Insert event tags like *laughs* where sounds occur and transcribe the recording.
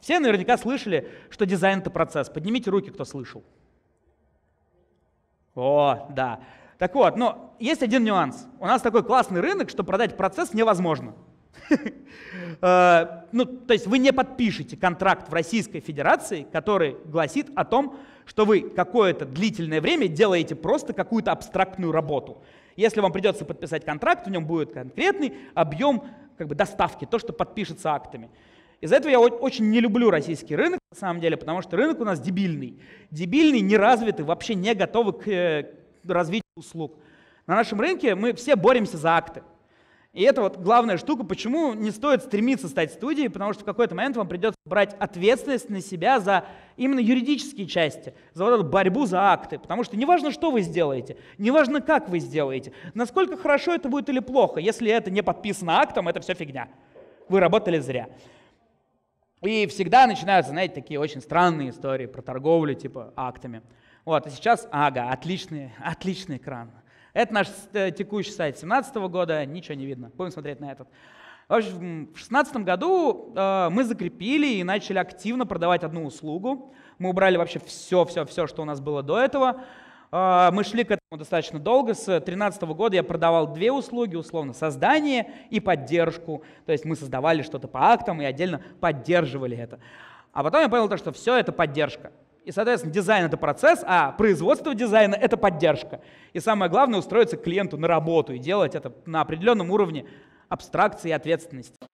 Все наверняка слышали, что дизайн — это процесс. Поднимите руки, кто слышал. О, да. Так вот, но ну, есть один нюанс. У нас такой классный рынок, что продать процесс невозможно. *laughs* Э, ну, то есть вы не подпишете контракт в Российской Федерации, который гласит о том, что вы какое-то длительное время делаете просто какую-то абстрактную работу. Если вам придется подписать контракт, в нем будет конкретный объем как бы, доставки, то, что подпишется актами. Из-за этого я очень не люблю российский рынок, на самом деле, потому что рынок у нас дебильный. Дебильный, неразвитый, вообще не готовы э, к развитию услуг. На нашем рынке мы все боремся за акты. И это вот главная штука, почему не стоит стремиться стать студией, потому что в какой-то момент вам придется брать ответственность на себя за именно юридические части, за вот эту борьбу за акты. Потому что неважно, что вы сделаете, неважно, как вы сделаете, насколько хорошо это будет или плохо, если это не подписано актом, это все фигня. Вы работали зря. И всегда начинаются, знаете, такие очень странные истории про торговлю, типа, актами. Вот, а сейчас, ага, отличный, *laughs* отличный экран. Это наш э, текущий сайт 2017 года, ничего не видно. Будем смотреть на этот. В общем, 2016 году э, мы закрепили и начали активно продавать одну услугу. Мы убрали вообще все-все-все, что у нас было до этого. А, мы шли к этому достаточно долго. С 2013 года я продавал две услуги, условно, создание и поддержку. То есть мы создавали что-то по актам и отдельно поддерживали это. А потом я понял то, что все это поддержка. И, соответственно, дизайн — это процесс, а производство дизайна — это поддержка. И самое главное — устроиться клиенту на работу и делать это на определенном уровне абстракции и ответственности.